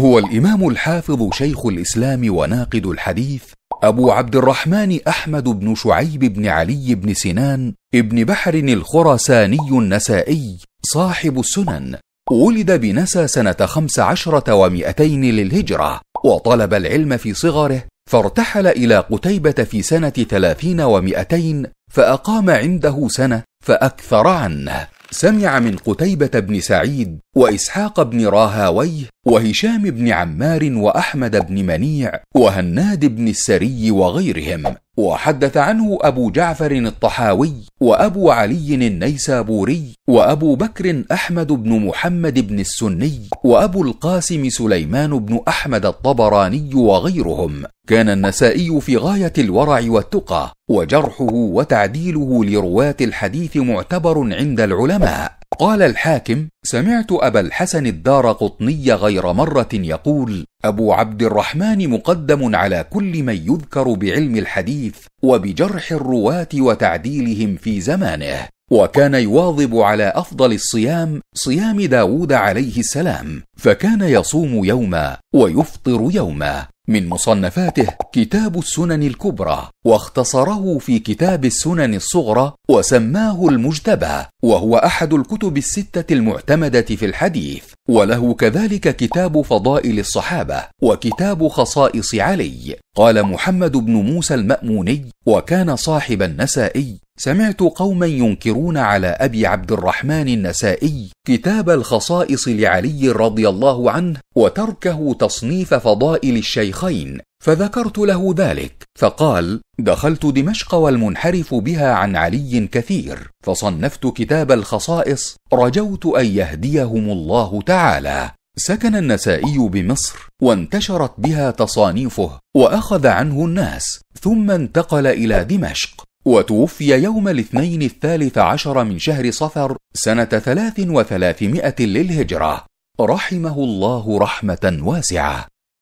هو الامام الحافظ شيخ الاسلام وناقد الحديث ابو عبد الرحمن احمد بن شعيب بن علي بن سنان ابن بحر الخراساني النسائي صاحب السنن ولد بنسى سنة خمس عشرة ومئتين للهجرة وطلب العلم في صغره فارتحل إلى قتيبة في سنة ثلاثين ومئتين فأقام عنده سنة فأكثر عنه سمع من قتيبة بن سعيد وإسحاق بن راهاويه وهشام بن عمار وأحمد بن منيع وهناد بن السري وغيرهم وحدث عنه أبو جعفر الطحاوي وأبو علي النيسابوري وأبو بكر أحمد بن محمد بن السني وأبو القاسم سليمان بن أحمد الطبراني وغيرهم كان النسائي في غاية الورع والتقى وجرحه وتعديله لرواة الحديث معتبر عند العلماء قال الحاكم سمعت أبا الحسن الدار قطني غير مرة يقول ابو عبد الرحمن مقدم على كل من يذكر بعلم الحديث وبجرح الرواه وتعديلهم في زمانه وكان يواظب على افضل الصيام صيام داود عليه السلام فكان يصوم يوما ويفطر يوما من مصنفاته كتاب السنن الكبرى واختصره في كتاب السنن الصغرى وسماه المجتبى وهو احد الكتب السته المعتمده في الحديث وله كذلك كتاب فضائل الصحابه وكتاب خصائص علي قال محمد بن موسى الماموني وكان صاحب النسائي سمعت قوما ينكرون على ابي عبد الرحمن النسائي كتاب الخصائص لعلي رضي الله عنه وتركه تصنيف فضائل الشيخين فذكرت له ذلك فقال دخلت دمشق والمنحرف بها عن علي كثير فصنفت كتاب الخصائص رجوت ان يهديهم الله تعالى سكن النسائي بمصر وانتشرت بها تصانيفه واخذ عنه الناس ثم انتقل الى دمشق وتوفي يوم الاثنين الثالث عشر من شهر صفر سنة ثلاث وثلاثمائة للهجرة رحمه الله رحمة واسعة